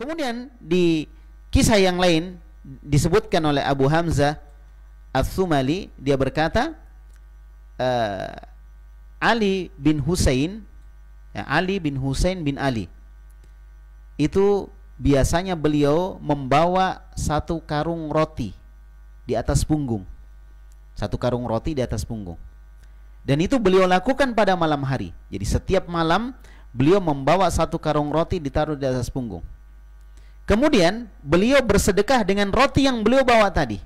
Kemudian di kisah yang lain disebutkan oleh Abu Hamzah Al-Thumali dia berkata uh, Ali bin Hussein, ya, Ali bin Husain bin Ali itu biasanya beliau membawa satu karung roti di atas punggung satu karung roti di atas punggung dan itu beliau lakukan pada malam hari jadi setiap malam beliau membawa satu karung roti ditaruh di atas punggung Kemudian beliau bersedekah dengan roti yang beliau bawa tadi.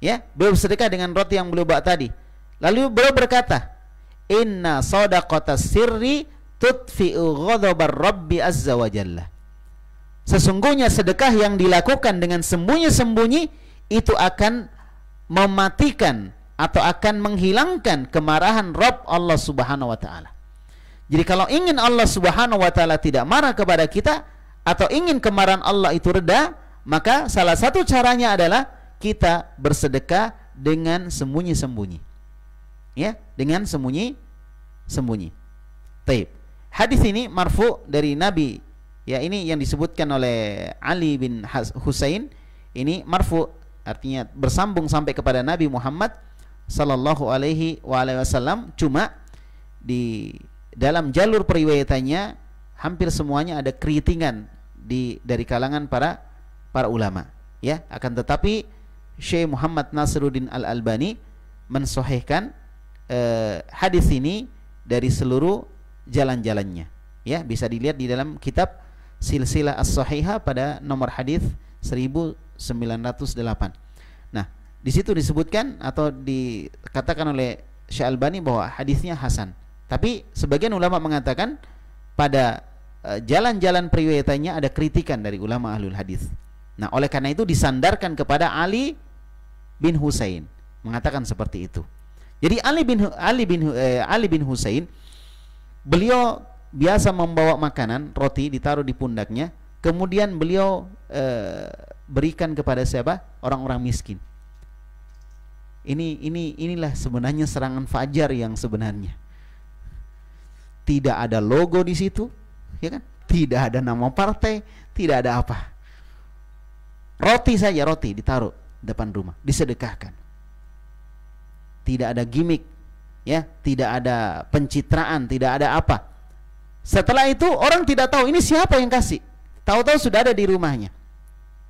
Ya, beliau bersedekah dengan roti yang beliau bawa tadi. Lalu beliau berkata, "Inna sadaqata sirri tudfi'u ghadabar rabbi azza wa jalla." Sesungguhnya sedekah yang dilakukan dengan sembunyi-sembunyi itu akan mematikan atau akan menghilangkan kemarahan Rabb Allah Subhanahu wa taala. Jadi kalau ingin Allah Subhanahu wa taala tidak marah kepada kita, atau ingin kemarahan Allah itu reda, maka salah satu caranya adalah kita bersedekah dengan sembunyi-sembunyi. Ya, dengan sembunyi-sembunyi. Taib. Hadis ini marfu dari Nabi. Ya, ini yang disebutkan oleh Ali bin Husain. Ini marfu artinya bersambung sampai kepada Nabi Muhammad sallallahu alaihi wasallam cuma di dalam jalur periwayatannya hampir semuanya ada keritingan di dari kalangan para para ulama ya akan tetapi Syekh Muhammad Nasruddin Al Albani mensahihkan eh, hadis ini dari seluruh jalan-jalannya ya bisa dilihat di dalam kitab Silsilah As-Sahihah pada nomor hadis 1908 nah di situ disebutkan atau dikatakan oleh Syekh Albani bahwa hadisnya hasan tapi sebagian ulama mengatakan pada Eh, jalan-jalan periwayatannya ada kritikan dari ulama ahlul hadis. Nah, oleh karena itu disandarkan kepada Ali bin Husain mengatakan seperti itu. Jadi Ali bin Ali bin eh, Ali bin Husain beliau biasa membawa makanan roti ditaruh di pundaknya, kemudian beliau eh, berikan kepada siapa? Orang-orang miskin. Ini ini inilah sebenarnya serangan fajar yang sebenarnya. Tidak ada logo di situ, ya kan? Tidak ada nama partai, tidak ada apa. Roti saja roti ditaruh depan rumah, disedekahkan. Tidak ada gimmick, ya, tidak ada pencitraan, tidak ada apa. Setelah itu orang tidak tahu ini siapa yang kasih. Tahu-tahu sudah ada di rumahnya.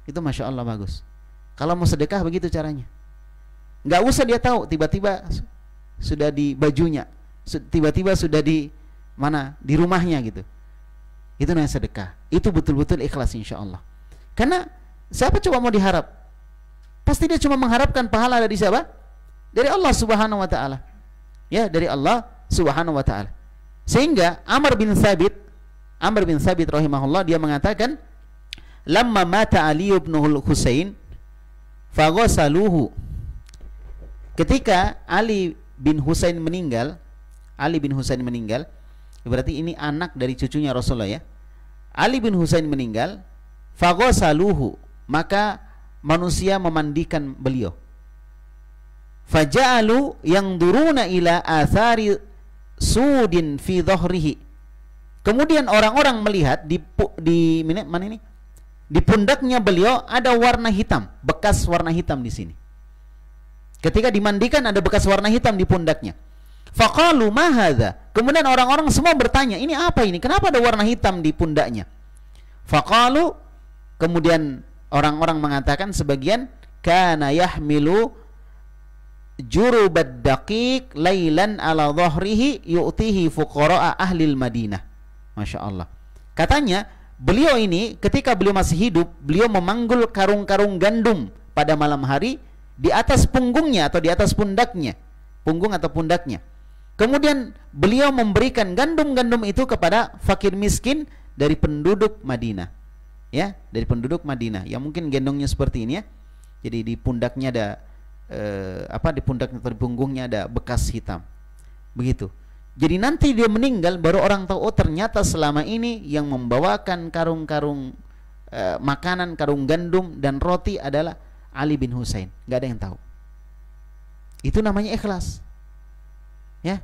Itu masya Allah bagus. Kalau mau sedekah begitu caranya. Nggak usah dia tahu, tiba-tiba sudah di bajunya, tiba-tiba sudah di mana di rumahnya gitu itu namanya sedekah itu betul-betul ikhlas insya Allah karena siapa coba mau diharap pasti dia cuma mengharapkan pahala dari siapa dari Allah subhanahu wa ta'ala ya dari Allah subhanahu wa ta'ala sehingga Amr bin Thabit Amr bin Thabit rahimahullah dia mengatakan lama mata Ali bin Husain fagosaluhu. ketika Ali bin Husain meninggal Ali bin Husain meninggal berarti ini anak dari cucunya Rasulullah ya Ali bin Husain meninggal, fagosaluhu maka manusia memandikan beliau. Fajalu yang duruna ila athari sudin fi dhahrihi. Kemudian orang-orang melihat di di mana ini? Di pundaknya beliau ada warna hitam, bekas warna hitam di sini. Ketika dimandikan ada bekas warna hitam di pundaknya. Faqalu mahada. Kemudian orang-orang semua bertanya, ini apa ini? Kenapa ada warna hitam di pundaknya? Faqalu kemudian orang-orang mengatakan sebagian kana yahmilu jurubad daqiq lailan ala dhahrihi yu'tihi fuqara'a ahli Madinah. Masya Allah. Katanya, beliau ini ketika beliau masih hidup, beliau memanggul karung-karung gandum pada malam hari di atas punggungnya atau di atas pundaknya. Punggung atau pundaknya Kemudian beliau memberikan gandum-gandum itu kepada fakir miskin dari penduduk Madinah. Ya, dari penduduk Madinah yang mungkin gendongnya seperti ini ya. Jadi di pundaknya ada eh, apa di pundaknya atau punggungnya ada bekas hitam. Begitu. Jadi nanti dia meninggal baru orang tahu oh ternyata selama ini yang membawakan karung-karung eh, makanan karung gandum dan roti adalah Ali bin Hussein, Gak ada yang tahu. Itu namanya ikhlas ya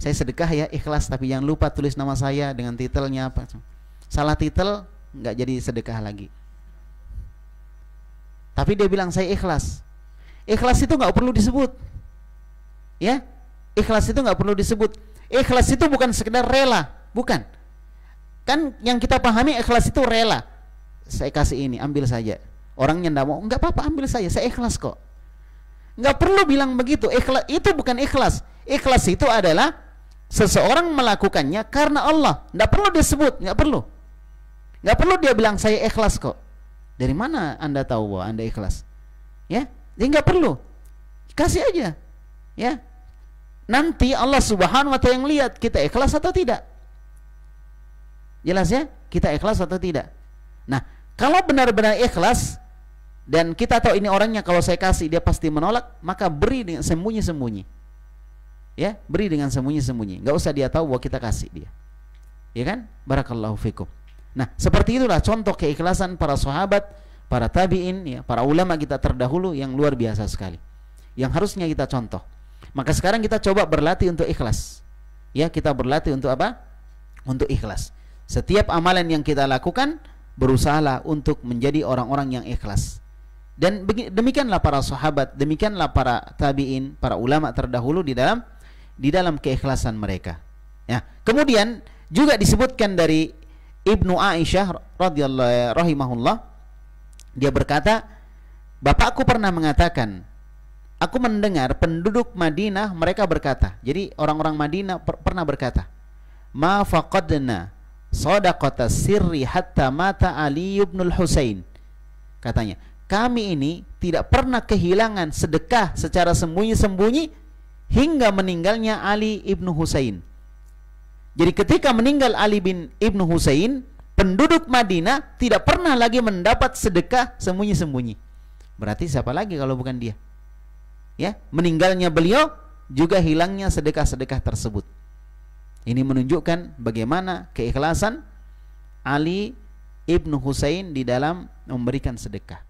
saya sedekah ya ikhlas tapi jangan lupa tulis nama saya dengan titelnya apa salah titel nggak jadi sedekah lagi tapi dia bilang saya ikhlas ikhlas itu nggak perlu disebut ya ikhlas itu nggak perlu disebut ikhlas itu bukan sekedar rela bukan kan yang kita pahami ikhlas itu rela saya kasih ini ambil saja orangnya ndak mau nggak apa-apa ambil saja saya ikhlas kok nggak perlu bilang begitu ikhlas itu bukan ikhlas Ikhlas itu adalah seseorang melakukannya karena Allah. Tidak perlu disebut, nggak perlu. Nggak perlu dia bilang saya ikhlas kok. Dari mana anda tahu bahwa anda ikhlas? Ya, jadi nggak perlu. Kasih aja, ya. Nanti Allah Subhanahu Wa Taala yang lihat kita ikhlas atau tidak. Jelas ya, kita ikhlas atau tidak. Nah, kalau benar-benar ikhlas, dan kita tahu ini orangnya kalau saya kasih dia pasti menolak maka beri dengan sembunyi-sembunyi ya beri dengan sembunyi-sembunyi nggak usah dia tahu bahwa kita kasih dia ya kan barakallahu fikum nah seperti itulah contoh keikhlasan para sahabat para tabiin ya para ulama kita terdahulu yang luar biasa sekali yang harusnya kita contoh maka sekarang kita coba berlatih untuk ikhlas ya kita berlatih untuk apa untuk ikhlas setiap amalan yang kita lakukan berusahalah untuk menjadi orang-orang yang ikhlas dan demikianlah para sahabat demikianlah para tabiin para ulama terdahulu di dalam di dalam keikhlasan mereka. Ya. Kemudian juga disebutkan dari Ibnu Aisyah radhiyallahu eh, rahimahullah dia berkata, "Bapakku pernah mengatakan, aku mendengar penduduk Madinah mereka berkata. Jadi orang-orang Madinah per pernah berkata, "Ma faqadna sadaqata sirri hatta mata Ali ibn husain Katanya, kami ini tidak pernah kehilangan sedekah secara sembunyi-sembunyi hingga meninggalnya Ali ibnu Husain. Jadi ketika meninggal Ali bin ibnu Husain, penduduk Madinah tidak pernah lagi mendapat sedekah sembunyi-sembunyi. Berarti siapa lagi kalau bukan dia? Ya, meninggalnya beliau juga hilangnya sedekah-sedekah tersebut. Ini menunjukkan bagaimana keikhlasan Ali ibnu Husain di dalam memberikan sedekah.